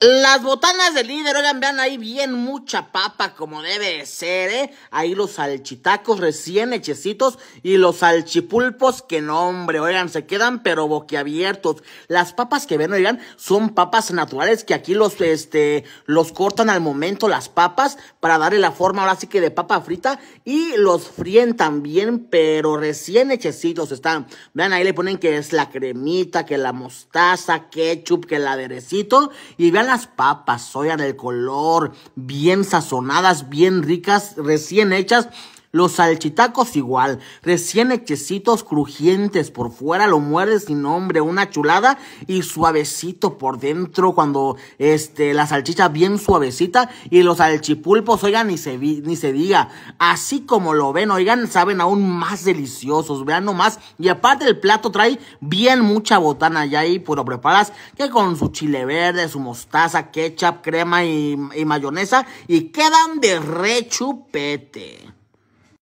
Las botanas del líder, oigan, vean ahí bien mucha papa como debe ser, ¿eh? Ahí los salchitacos recién hechecitos y los salchipulpos que no, hombre, oigan, se quedan pero boquiabiertos. Las papas que ven, oigan, son papas naturales que aquí los, este, los cortan al momento las papas para darle la forma ahora sí que de papa frita y los fríen también pero recién hechecitos están. Vean, ahí le ponen que es la cremita, que la mostaza, ketchup, que el aderecito y vean las papas, soya del color, bien sazonadas, bien ricas, recién hechas, los salchitacos igual, recién hechecitos, crujientes por fuera, lo muerdes sin nombre, una chulada y suavecito por dentro cuando este, la salchicha bien suavecita y los salchipulpos, oigan, ni se, ni se diga. Así como lo ven, oigan, saben aún más deliciosos, vean nomás. Y aparte el plato trae bien mucha botana ya ahí, puro pues preparas que con su chile verde, su mostaza, ketchup, crema y, y mayonesa y quedan de rechupete.